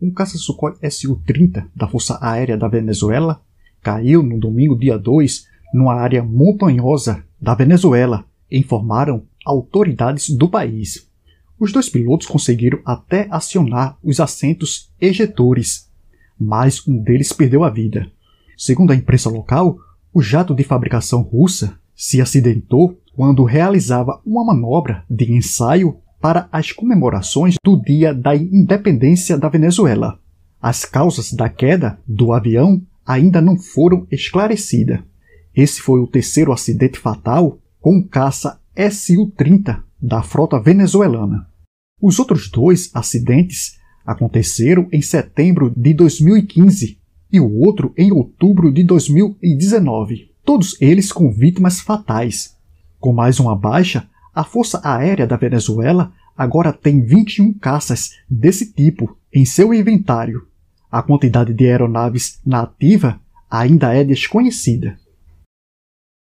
um caça Sukhoi Su-30 da Força Aérea da Venezuela caiu no domingo, dia 2, numa área montanhosa da Venezuela, informaram autoridades do país. Os dois pilotos conseguiram até acionar os assentos ejetores, mas um deles perdeu a vida. Segundo a imprensa local, o jato de fabricação russa se acidentou quando realizava uma manobra de ensaio para as comemorações do Dia da Independência da Venezuela. As causas da queda do avião ainda não foram esclarecidas. Esse foi o terceiro acidente fatal com caça SU-30 da frota venezuelana. Os outros dois acidentes aconteceram em setembro de 2015 e o outro em outubro de 2019, todos eles com vítimas fatais. Com mais uma baixa, a Força Aérea da Venezuela agora tem 21 caças desse tipo em seu inventário. A quantidade de aeronaves na ativa ainda é desconhecida.